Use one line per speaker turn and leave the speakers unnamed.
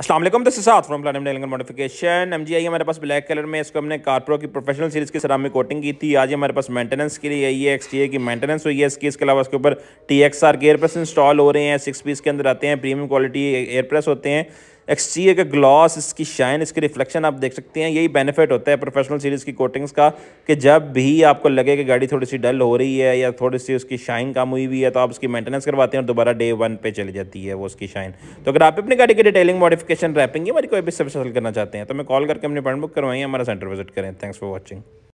Aslam this साथ from प्लानम एलगन मॉडिफिकेशन एम जी आई हमारे पास ब्लैक कलर में इसको हमने कारप्रो की प्रोफेशनल सीरीज़ के सराम में कोटिंग की थी आज हमारे पास मेंटेनेंस के लिए आई है एक्स टी ए की मेंटेनेंस हुई है इसकी इसके अलावा इसके ऊपर टी एक्स आर के एयरप्रेस इंस्टॉल हो रहे हैं सिक्स पीस के अंदर आते हैं प्रीमियम क्वालिटी एयरप्रेस होते हैं एक्सटीरियर का ग्लॉस इसकी शाइन इसकी रिफ्लेक्शन आप देख सकते हैं यही बेनिफिट होता है प्रोफेशनल सीरीज़ की कोटिंग्स का कि जब भी आपको लगे कि गाड़ी थोड़ी सी डल हो रही है या थोड़ी सी उसकी शाइन कम हुई हुई है तो आप उसकी मेंटेनेंस करवाते हैं और दोबारा डे वन पे चली जाती है वो उसकी शाइन तो अगर आप अपनी गाड़ी की डिटेलिंग मॉडिफिकेशन रैपिंग हमारी कोई भी सर्विस हासिल करना चाहते हैं तो मैं कॉल करके अपनी पॉइंट बुक करवाएं हमारा सेंटर विजिट करें थैंक्स फॉर वॉचिंग